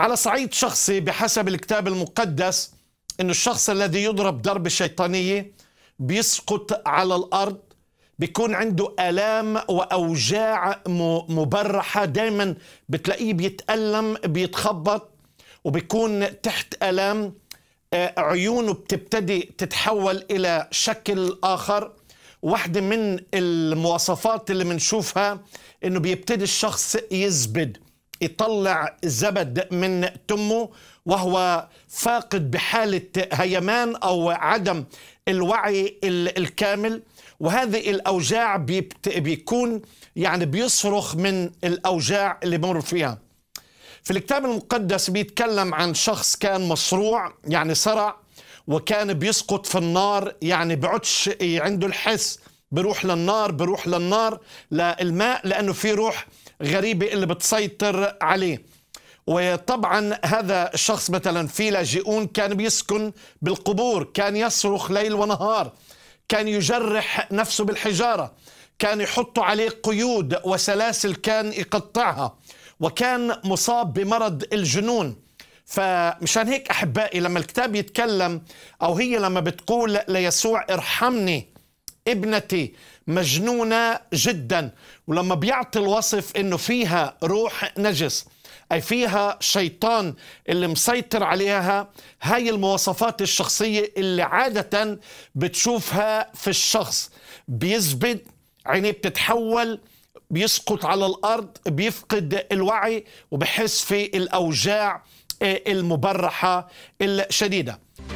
على صعيد شخصي بحسب الكتاب المقدس أن الشخص الذي يضرب ضربة شيطانية بيسقط على الأرض بيكون عنده آلام وأوجاع مبرحة دايما بتلاقيه بيتألم بيتخبط وبيكون تحت آلام آه، عيونه بتبتدي تتحول إلى شكل آخر واحدة من المواصفات اللي بنشوفها انه بيبتدي الشخص يزبد يطلع زبد من تمه وهو فاقد بحالة هيمان أو عدم الوعي الكامل وهذه الأوجاع بيكون يعني بيصرخ من الأوجاع اللي بمر فيها في الكتاب المقدس بيتكلم عن شخص كان مصروع يعني صرع وكان بيسقط في النار يعني بعدش عنده الحس بروح للنار بروح للنار للماء لأنه في روح غريبة اللي بتسيطر عليه وطبعا هذا الشخص مثلا في لاجئون كان بيسكن بالقبور كان يصرخ ليل ونهار كان يجرح نفسه بالحجارة كان يحطوا عليه قيود وسلاسل كان يقطعها وكان مصاب بمرض الجنون فمشان هيك أحبائي لما الكتاب يتكلم أو هي لما بتقول ليسوع ارحمني ابنتي مجنونة جدا ولما بيعطي الوصف انه فيها روح نجس أي فيها شيطان اللي مسيطر عليها هاي المواصفات الشخصية اللي عادة بتشوفها في الشخص بيزبد عينيه بتتحول بيسقط على الأرض بيفقد الوعي وبحس في الأوجاع المبرحة الشديدة